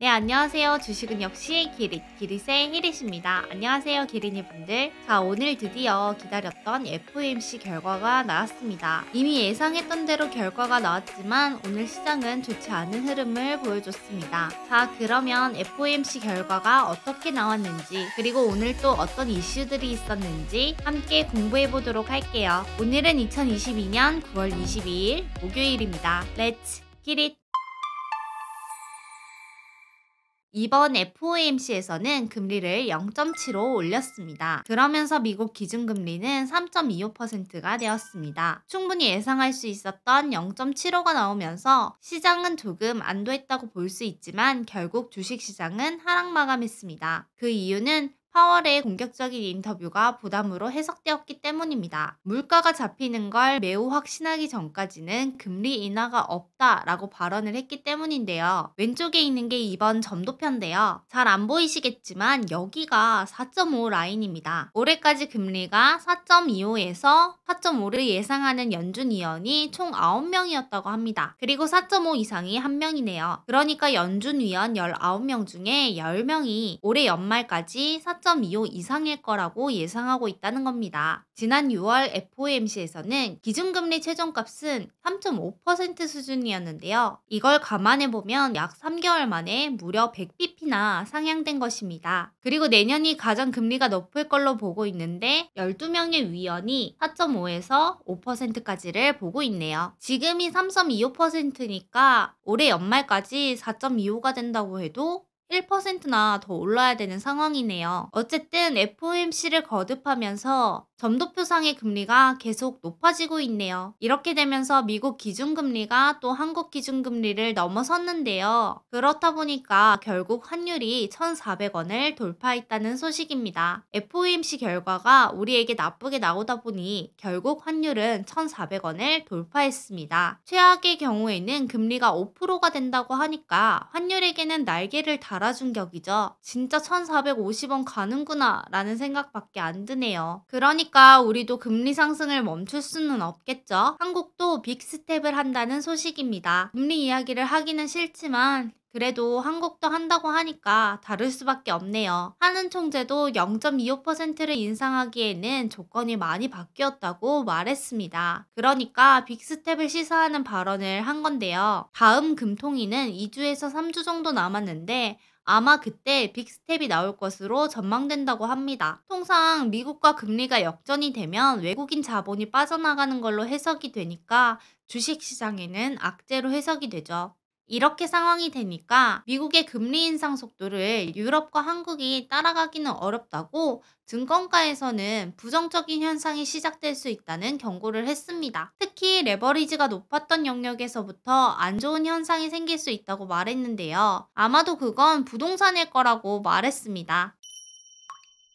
네, 안녕하세요. 주식은 역시 기릿, 기릿의 히릿입니다. 안녕하세요, 기린이 분들. 자, 오늘 드디어 기다렸던 FOMC 결과가 나왔습니다. 이미 예상했던 대로 결과가 나왔지만 오늘 시장은 좋지 않은 흐름을 보여줬습니다. 자, 그러면 FOMC 결과가 어떻게 나왔는지, 그리고 오늘 또 어떤 이슈들이 있었는지 함께 공부해 보도록 할게요. 오늘은 2022년 9월 22일 목요일입니다. 렛츠 기 s 이번 FOMC에서는 금리를 0.75 올렸습니다. 그러면서 미국 기준금리는 3.25%가 되었습니다. 충분히 예상할 수 있었던 0.75가 나오면서 시장은 조금 안도했다고 볼 수 있지만 결국 주식시장은 하락 마감했습니다. 그 이유는 4월의 공격적인 인터뷰가 부담으로 해석되었기 때문입니다. 물가가 잡히는 걸 매우 확신하기 전까지는 금리 인하가 없다라고 발언을 했기 때문인데요. 왼쪽에 있는 게이번 점도표인데요. 잘 안 보이시겠지만 여기가 4.5 라인입니다. 올해까지 금리가 4.25에서 4.5를 예상하는 연준 위원이 총 9명이었다고 합니다. 그리고 4.5 이상이 1명이네요. 그러니까 연준 위원 19명 중에 10명이 올해 연말까지 4. 3.25 이상일 거라고 예상하고 있다는 겁니다. 지난 6월 FOMC에서는 기준금리 최종값은 3.5% 수준이었는데요. 이걸 감안해 보면 약 3개월 만에 무려 100bp나 상향된 것입니다. 그리고 내년이 가장 금리가 높을 걸로 보고 있는데 12명의 위원이 4.5에서 5%까지를 보고 있네요. 지금이 3.25%니까 올해 연말까지 4.25가 된다고 해도 1%나 더 올라야 되는 상황이네요. 어쨌든 FOMC를 거듭하면서 점도표상의 금리가 계속 높아지고 있네요. 이렇게 되면서 미국 기준금리가 또 한국 기준금리를 넘어섰는데요. 그렇다 보니까 결국 환율이 1,400원을 돌파했다는 소식입니다. FOMC 결과가 우리에게 나쁘게 나오다 보니 결국 환율은 1,400원을 돌파했습니다. 최악의 경우에는 금리가 5%가 된다고 하니까 환율에게는 날개를 달아준 격이죠. 진짜 1,450원 가는구나 라는 생각밖에 안 드네요. 그러니 그니까 우리도 금리 상승을 멈출 수는 없겠죠. 한국도 빅스텝을 한다는 소식입니다. 금리 이야기를 하기는 싫지만 그래도 한국도 한다고 하니까 다를 수밖에 없네요. 하는 총재도 0.25%를 인상하기에는 조건이 많이 바뀌었다고 말했습니다. 그러니까 빅스텝을 시사하는 발언을 한 건데요. 다음 금통위는 2주에서 3주 정도 남았는데 아마 그때 빅스텝이 나올 것으로 전망된다고 합니다. 통상 미국과 금리가 역전이 되면 외국인 자본이 빠져나가는 걸로 해석이 되니까 주식시장에는 악재로 해석이 되죠. 이렇게 상황이 되니까 미국의 금리 인상 속도를 유럽과 한국이 따라가기는 어렵다고 증권가에서는 부정적인 현상이 시작될 수 있다는 경고를 했습니다. 특히 레버리지가 높았던 영역에서부터 안 좋은 현상이 생길 수 있다고 말했는데요. 아마도 그건 부동산일 거라고 말했습니다.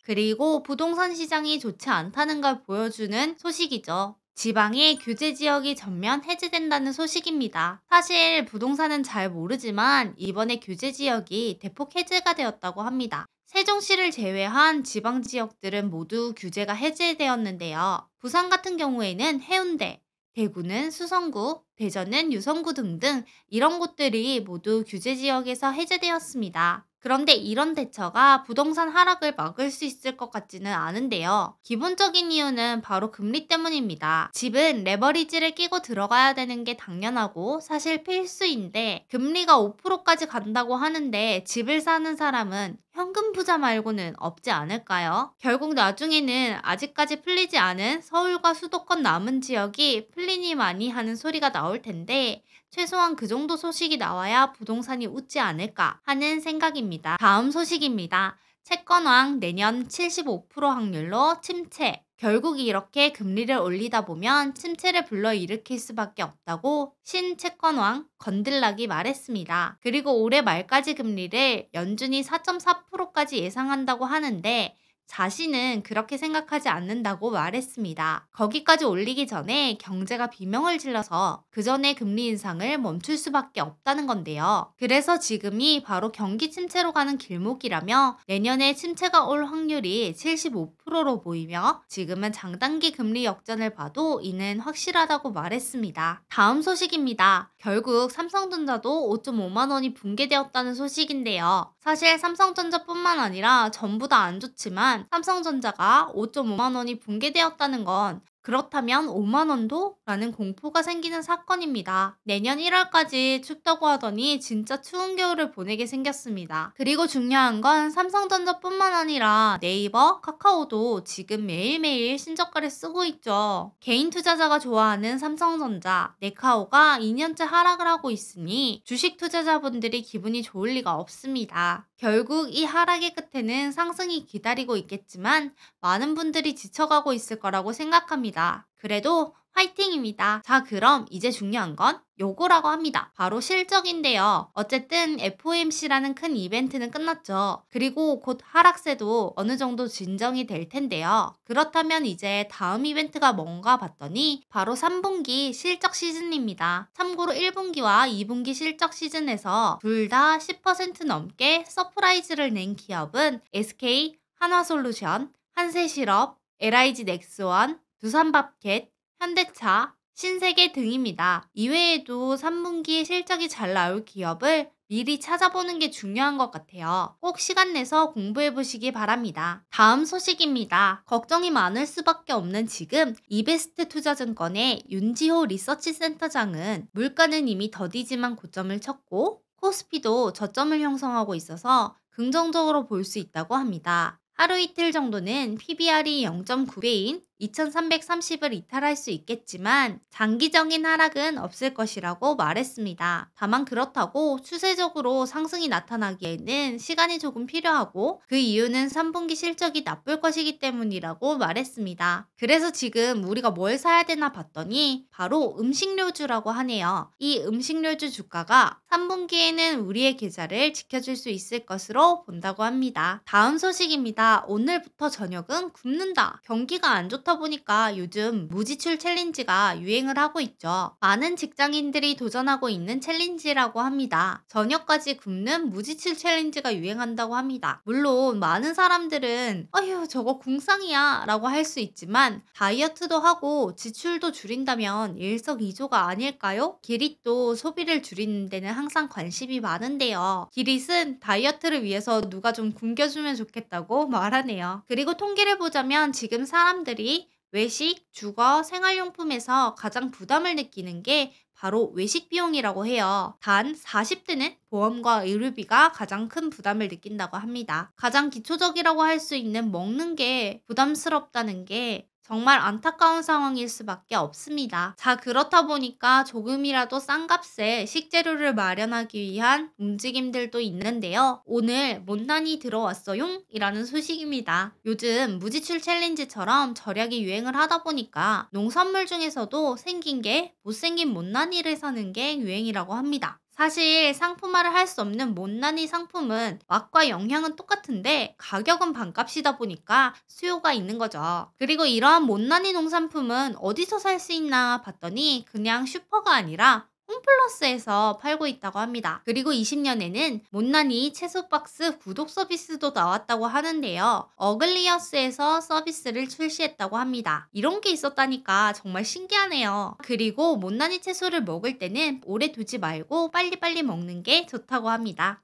그리고 부동산 시장이 좋지 않다는 걸 보여주는 소식이죠. 지방의 규제 지역이 전면 해제된다는 소식입니다. 사실 부동산은 잘 모르지만 이번에 규제 지역이 대폭 해제가 되었다고 합니다. 세종시를 제외한 지방 지역들은 모두 규제가 해제되었는데요. 부산 같은 경우에는 해운대, 대구는 수성구, 대전은 유성구 등등 이런 곳들이 모두 규제 지역에서 해제되었습니다. 그런데 이런 대처가 부동산 하락을 막을 수 있을 것 같지는 않은데요. 기본적인 이유는 바로 금리 때문입니다. 집은 레버리지를 끼고 들어가야 되는 게 당연하고 사실 필수인데 금리가 5%까지 간다고 하는데 집을 사는 사람은 현금 부자 말고는 없지 않을까요? 결국 나중에는 아직까지 풀리지 않은 서울과 수도권 남은 지역이 풀리니 많이 하는 소리가 나올 텐데 최소한 그 정도 소식이 나와야 부동산이 웃지 않을까 하는 생각입니다. 다음 소식입니다. 채권왕 내년 75% 확률로 침체. 결국 이렇게 금리를 올리다 보면 침체를 불러일으킬 수밖에 없다고 신 채권왕 건들락이 말했습니다. 그리고 올해 말까지 금리를 연준이 4.4%까지 예상한다고 하는데 자신은 그렇게 생각하지 않는다고 말했습니다. 거기까지 올리기 전에 경제가 비명을 질러서 그 전에 금리 인상을 멈출 수밖에 없다는 건데요. 그래서 지금이 바로 경기 침체로 가는 길목이라며 내년에 침체가 올 확률이 75%로 보이며 지금은 장단기 금리 역전을 봐도 이는 확실하다고 말했습니다. 다음 소식입니다. 결국 삼성전자도 5.5만 원이 붕괴되었다는 소식인데요. 사실 삼성전자뿐만 아니라 전부 다 안 좋지만 삼성전자가 5.5만 원이 붕괴되었다는 건 그렇다면 5만원도? 라는 공포가 생기는 사건입니다. 내년 1월까지 춥다고 하더니 진짜 추운 겨울을 보내게 생겼습니다. 그리고 중요한 건 삼성전자뿐만 아니라 네이버, 카카오도 지금 매일매일 신저가를 쓰고 있죠. 개인 투자자가 좋아하는 삼성전자, 네카오가 2년째 하락을 하고 있으니 주식 투자자분들이 기분이 좋을 리가 없습니다. 결국 이 하락의 끝에는 상승이 기다리고 있겠지만 많은 분들이 지쳐가고 있을 거라고 생각합니다. 그래도 화이팅입니다. 자, 그럼 이제 중요한 건 요거라고 합니다. 바로 실적인데요. 어쨌든 FOMC라는 큰 이벤트는 끝났죠. 그리고 곧 하락세도 어느 정도 진정이 될 텐데요. 그렇다면 이제 다음 이벤트가 뭔가 봤더니 바로 3분기 실적 시즌입니다. 참고로 1분기와 2분기 실적 시즌에서 둘 다 10% 넘게 서프라이즈를 낸 기업은 SK, 한화솔루션, 한세실업, LIG 넥스원, 두산밥켓, 현대차, 신세계 등입니다. 이외에도 3분기 에 실적이 잘 나올 기업을 미리 찾아보는 게 중요한 것 같아요. 꼭 시간 내서 공부해 보시기 바랍니다. 다음 소식입니다. 걱정이 많을 수밖에 없는 지금 이베스트 투자증권의 윤지호 리서치 센터장은 물가는 이미 더디지만 고점을 쳤고 코스피도 저점을 형성하고 있어서 긍정적으로 볼 수 있다고 합니다. 하루 이틀 정도는 PBR이 0.9배인 2330을 이탈할 수 있겠지만 장기적인 하락은 없을 것이라고 말했습니다. 다만 그렇다고 추세적으로 상승이 나타나기에는 시간이 조금 필요하고 그 이유는 3분기 실적이 나쁠 것이기 때문이라고 말했습니다. 그래서 지금 우리가 뭘 사야 되나 봤더니 바로 음식료주라고 하네요. 이 음식료주 주가가 3분기에는 우리의 계좌를 지켜줄 수 있을 것으로 본다고 합니다. 다음 소식입니다. 오늘부터 저녁은 굶는다. 경기가 안 좋다 보니까 요즘 무지출 챌린지가 유행을 하고 있죠. 많은 직장인들이 도전하고 있는 챌린지라고 합니다. 저녁까지 굶는 무지출 챌린지가 유행한다고 합니다. 물론 많은 사람들은 어휴 저거 궁상이야 라고 할 수 있지만 다이어트도 하고 지출도 줄인다면 일석이조가 아닐까요? 기릿도 소비를 줄이는 데는 항상 관심이 많은데요. 기릿은 다이어트를 위해서 누가 좀 굶겨주면 좋겠다고 말하네요. 그리고 통계를 보자면 지금 사람들이 외식, 주거, 생활용품에서 가장 부담을 느끼는 게 바로 외식 비용이라고 해요. 단 40대는 보험과 의료비가 가장 큰 부담을 느낀다고 합니다. 가장 기초적이라고 할 수 있는 먹는 게 부담스럽다는 게 정말 안타까운 상황일 수밖에 없습니다. 자, 그렇다 보니까 조금이라도 싼 값에 식재료를 마련하기 위한 움직임들도 있는데요. 오늘 못난이 들어왔어용? 이라는 소식입니다. 요즘 무지출 챌린지처럼 절약이 유행을 하다 보니까 농산물 중에서도 생긴 게 못생긴 못난이를 사는 게 유행이라고 합니다. 사실 상품화를 할 수 없는 못난이 상품은 맛과 영향은 똑같은데 가격은 반값이다 보니까 수요가 있는 거죠. 그리고 이러한 못난이 농산품은 어디서 살 수 있나 봤더니 그냥 슈퍼가 아니라 홈플러스에서 팔고 있다고 합니다. 그리고 20년에는 못난이 채소 박스 구독 서비스도 나왔다고 하는데요. 어글리어스에서 서비스를 출시했다고 합니다. 이런 게 있었다니까 정말 신기하네요. 그리고 못난이 채소를 먹을 때는 오래 두지 말고 빨리빨리 먹는 게 좋다고 합니다.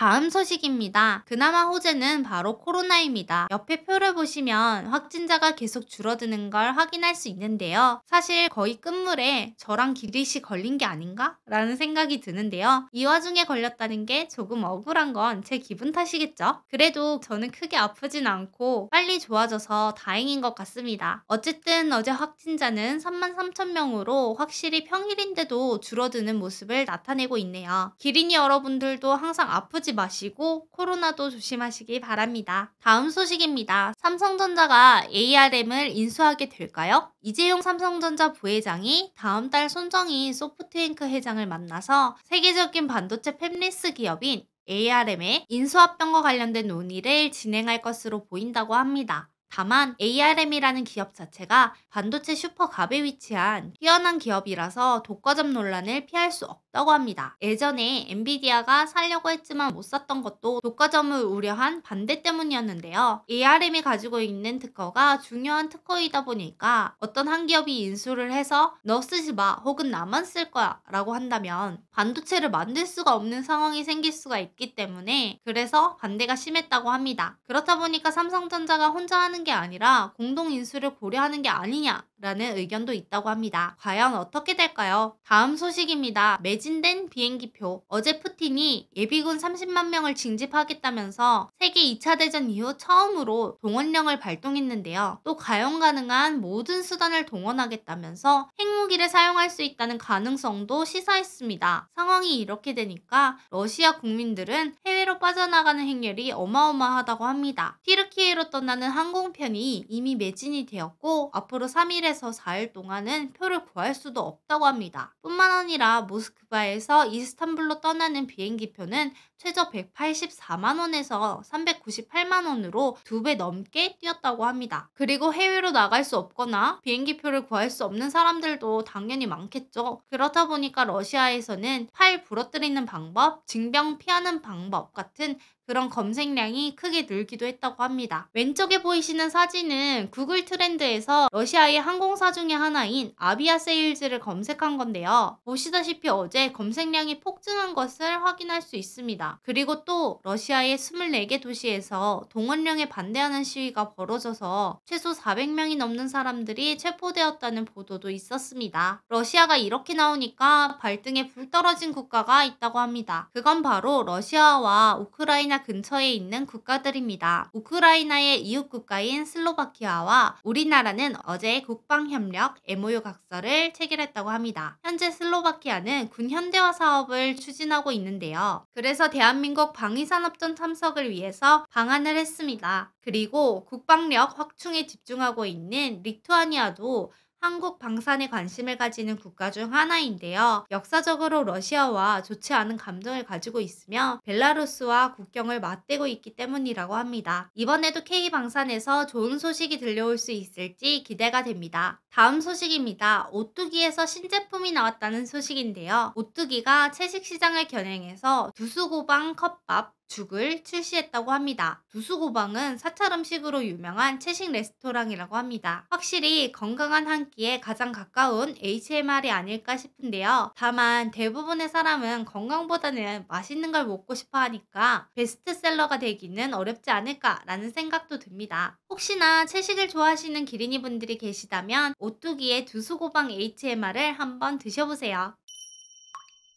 다음 소식입니다. 그나마 호재는 바로 코로나입니다. 옆에 표를 보시면 확진자가 계속 줄어드는 걸 확인할 수 있는데요. 사실 거의 끝물에 저랑 기리씨 걸린 게 아닌가? 라는 생각이 드는데요. 이 와중에 걸렸다는 게 조금 억울한 건 제 기분 탓이겠죠? 그래도 저는 크게 아프진 않고 빨리 좋아져서 다행인 것 같습니다. 어쨌든 어제 확진자는 3만 3천 명으로 확실히 평일인데도 줄어드는 모습을 나타내고 있네요. 기린이 여러분들도 항상 아프지 하지 마시고 코로나도 조심하시기 바랍니다. 다음 소식입니다. 삼성전자가 ARM을 인수하게 될까요? 이재용 삼성전자 부회장이 다음 달손정인 소프트잉크 회장을 만나서 세계적인 반도체 팹리스 기업인 ARM의 인수합병과 관련된 논의를 진행할 것으로 보인다고 합니다. 다만 ARM이라는 기업 자체가 반도체 슈퍼갑에 위치한 뛰어난 기업이라서 독과점 논란을 피할 수 없다고 합니다. 예전에 엔비디아가 살려고 했지만 못 샀던 것도 독과점을 우려한 반대 때문이었는데요. ARM이 가지고 있는 특허가 중요한 특허이다 보니까 어떤 한 기업이 인수를 해서 너 쓰지 마 혹은 나만 쓸 거야 라고 한다면 반도체를 만들 수가 없는 상황이 생길 수가 있기 때문에 그래서 반대가 심했다고 합니다. 그렇다 보니까 삼성전자가 혼자 하는 하는 게 아니라 공동 인수를 고려하는 게 아니냐라는 의견도 있다고 합니다. 과연 어떻게 될까요? 다음 소식입니다. 매진된 비행기표. 어제 푸틴이 예비군 30만 명을 징집하겠다면서 세계 2차 대전 이후 처음으로 동원령을 발동했는데요. 또 가용 가능한 모든 수단을 동원하겠다면서 핵무기를 사용할 수 있다는 가능성도 시사했습니다. 상황이 이렇게 되니까 러시아 국민들은 해외로 빠져나가는 행렬이 어마어마하다고 합니다. 티르키에로 떠나는 항공 상편이 이미 매진이 되었고 앞으로 3일에서 4일 동안은 표를 구할 수도 없다고 합니다. 뿐만 아니라 모스크바에서 이스탄불로 떠나는 비행기표는 최저 184만원에서 398만원으로 두 배 넘게 뛰었다고 합니다. 그리고 해외로 나갈 수 없거나 비행기표를 구할 수 없는 사람들도 당연히 많겠죠. 그렇다 보니까 러시아에서는 팔 부러뜨리는 방법, 징병 피하는 방법 같은 그런 검색량이 크게 늘기도 했다고 합니다. 왼쪽에 보이시는 사진은 구글 트렌드에서 러시아의 항공사 중의 하나인 아비아 세일즈를 검색한 건데요. 보시다시피 어제 검색량이 폭증한 것을 확인할 수 있습니다. 그리고 또 러시아의 24개 도시에서 동원령에 반대하는 시위가 벌어져서 최소 400명이 넘는 사람들이 체포되었다는 보도도 있었습니다. 러시아가 이렇게 나오니까 발등에 불 떨어진 국가가 있다고 합니다. 그건 바로 러시아와 우크라이나 근처에 있는 국가들입니다. 우크라이나의 이웃 국가인 슬로바키아와 우리나라는 어제 국방협력 MOU 각서를 체결했다고 합니다. 현재 슬로바키아는 군 현대화 사업을 추진하고 있는데요. 그래서 대 대한민국 방위산업전 참석을 위해서 방한을 했습니다. 그리고 국방력 확충에 집중하고 있는 리투아니아도 한국 방산에 관심을 가지는 국가 중 하나인데요. 역사적으로 러시아와 좋지 않은 감정을 가지고 있으며 벨라루스와 국경을 맞대고 있기 때문이라고 합니다. 이번에도 K방산에서 좋은 소식이 들려올 수 있을지 기대가 됩니다. 다음 소식입니다. 오뚜기에서 신제품이 나왔다는 소식인데요. 오뚜기가 채식시장을 겨냥해서 두수고방 컵밥, 죽을 출시했다고 합니다. 두수고방은 사찰 음식으로 유명한 채식 레스토랑이라고 합니다. 확실히 건강한 한 끼에 가장 가까운 HMR이 아닐까 싶은데요. 다만 대부분의 사람은 건강보다는 맛있는 걸 먹고 싶어 하니까 베스트셀러가 되기는 어렵지 않을까라는 생각도 듭니다. 혹시나 채식을 좋아하시는 기린이 분들이 계시다면 오뚜기의 두수고방 HMR을 한번 드셔보세요.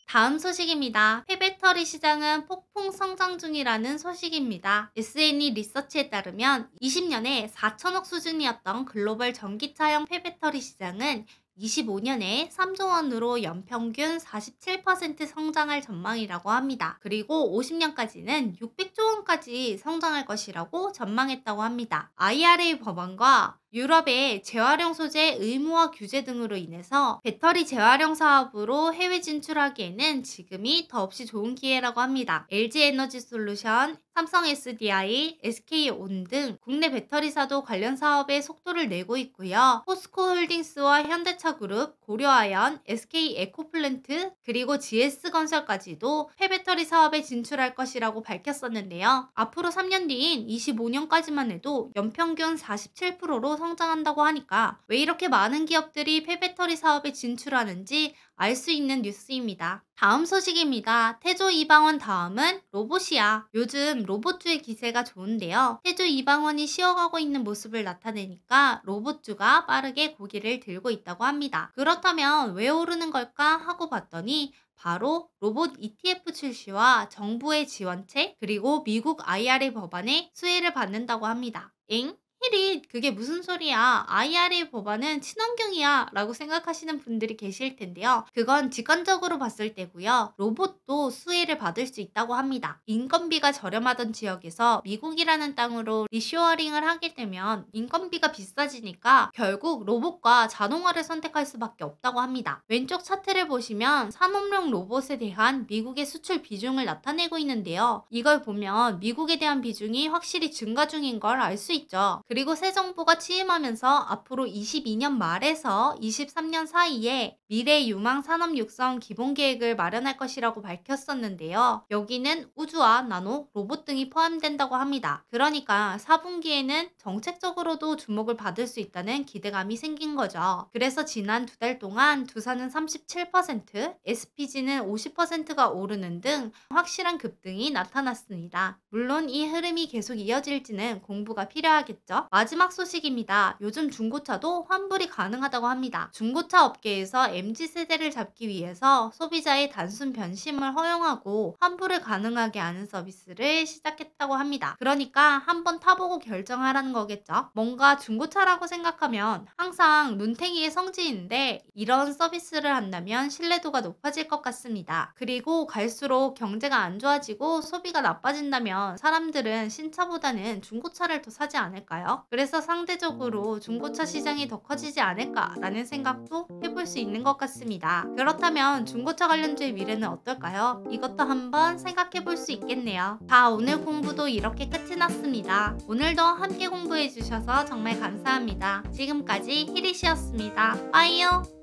다음 소식입니다. 폐배터리 시장은 폭풍 성장 중이라는 소식입니다. SNE 리서치에 따르면 20년에 4천억 수준이었던 글로벌 전기차형 폐배터리 시장은 25년에 3조 원으로 연평균 47% 성장할 전망이라고 합니다. 그리고 50년까지는 600조 원까지 성장할 것이라고 전망했다고 합니다. IRA 법안과 유럽의 재활용 소재 의무화 규제 등으로 인해서 배터리 재활용 사업으로 해외 진출하기에는 지금이 더없이 좋은 기회라고 합니다. LG 에너지 솔루션, 삼성 SDI, SK온 등 국내 배터리사도 관련 사업에 속도를 내고 있고요. 포스코 홀딩스와 현대차 그룹, 고려아연, SK 에코플랜트, 그리고 GS건설까지도 폐배터리 사업에 진출할 것이라고 밝혔었는데요. 앞으로 3년 뒤인 25년까지만 해도 연평균 47%로 성장한다고 하니까 왜 이렇게 많은 기업들이 폐배터리 사업에 진출하는지 알 수 있는 뉴스입니다. 다음 소식입니다. 태조 이방원 다음은 로봇이야. 요즘 로봇주의 기세가 좋은데요. 태조 이방원이 쉬어가고 있는 모습을 나타내니까 로봇주가 빠르게 고기를 들고 있다고 합니다. 그렇다면 왜 오르는 걸까 하고 봤더니 바로 로봇 ETF 출시와 정부의 지원책 그리고 미국 IRA 법안의 수혜를 받는다고 합니다. 엥? 혜릿, 그게 무슨 소리야? IRA 법안은 친환경이야. 라고 생각하시는 분들이 계실 텐데요. 그건 직관적으로 봤을 때고요. 로봇도 수혜를 받을 수 있다고 합니다. 인건비가 저렴하던 지역에서 미국이라는 땅으로 리쇼어링을 하게 되면 인건비가 비싸지니까 결국 로봇과 자동화를 선택할 수밖에 없다고 합니다. 왼쪽 차트를 보시면 산업용 로봇에 대한 미국의 수출 비중을 나타내고 있는데요. 이걸 보면 미국에 대한 비중이 확실히 증가 중인 걸 알 수 있죠. 그리고 새 정부가 취임하면서 앞으로 22년 말에서 23년 사이에 미래 유망 산업 육성 기본 계획을 마련할 것이라고 밝혔었는데요. 여기는 우주와 나노, 로봇 등이 포함된다고 합니다. 그러니까 4분기에는 정책적으로도 주목을 받을 수 있다는 기대감이 생긴 거죠. 그래서 지난 두 달 동안 두산은 37%, SPG는 50%가 오르는 등 확실한 급등이 나타났습니다. 물론 이 흐름이 계속 이어질지는 공부가 필요하겠죠. 마지막 소식입니다. 요즘 중고차도 환불이 가능하다고 합니다. 중고차 업계에서 m g 세대를 잡기 위해서 소비자의 단순 변심을 허용하고 환불을 가능하게 하는 서비스를 시작했다고 합니다. 그러니까 한번 타보고 결정하라는 거겠죠. 뭔가 중고차라고 생각하면 항상 눈탱이의 성지인데 이런 서비스를 한다면 신뢰도가 높아질 것 같습니다. 그리고 갈수록 경제가 안 좋아지고 소비가 나빠진다면 사람들은 신차보다는 중고차를 더 사지 않을까요? 그래서 상대적으로 음. 중고차 시장이 더 커지지 않을까라는 생각도 해볼 수 있는 것 같습니다. 그렇다면 중고차 관련주의 미래는 어떨까요? 이것도 한번 생각해 볼 수 있겠네요. 자, 오늘 공부도 이렇게 끝이 났습니다. 오늘도 함께 공부해 주셔서 정말 감사합니다. 지금까지 히리이였습니다 빠이요!